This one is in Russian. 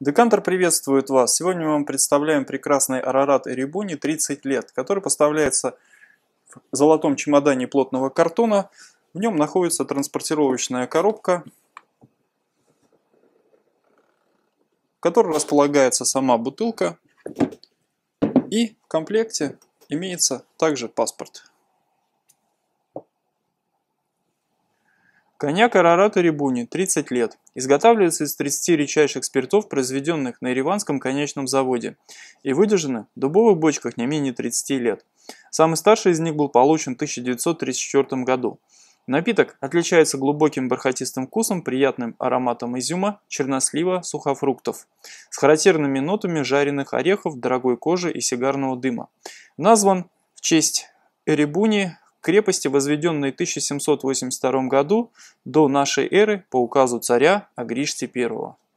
Декантер приветствует вас. Сегодня мы вам представляем прекрасный Арарат Эребуни 30 лет, который поставляется в золотом чемодане плотного картона. В нем находится транспортировочная коробка, в которой располагается сама бутылка. И в комплекте имеется также паспорт. Коньяк Арарата Рибуни, 30 лет. Изготавливается из 30 редчайших спиртов, произведенных на Ереванском конечном заводе, и выдержаны в дубовых бочках не менее 30 лет. Самый старший из них был получен в 1934 году. Напиток отличается глубоким бархатистым вкусом, приятным ароматом изюма, чернослива, сухофруктов, с характерными нотами жареных орехов, дорогой кожи и сигарного дыма. Назван в честь Эребуни крепости, возведенной в 1782 году до нашей эры по указу царя Агришти I.